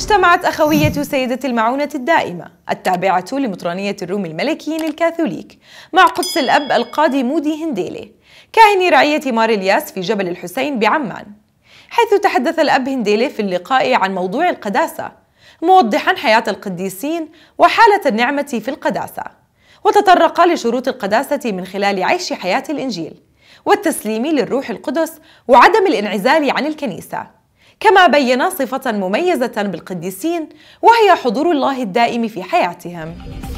اجتمعت أخوية سيدة المعونة الدائمة التابعة لمطرانية الروم الملكيين الكاثوليك مع قدس الأب القاضي مودي هنديلي كاهن رعية مار الياس في جبل الحسين بعمان حيث تحدث الأب هنديلي في اللقاء عن موضوع القداسة موضحا حياة القديسين وحالة النعمة في القداسة وتطرق لشروط القداسة من خلال عيش حياة الإنجيل والتسليم للروح القدس وعدم الانعزال عن الكنيسة كما بين صفة مميزة بالقديسين وهي حضور الله الدائم في حياتهم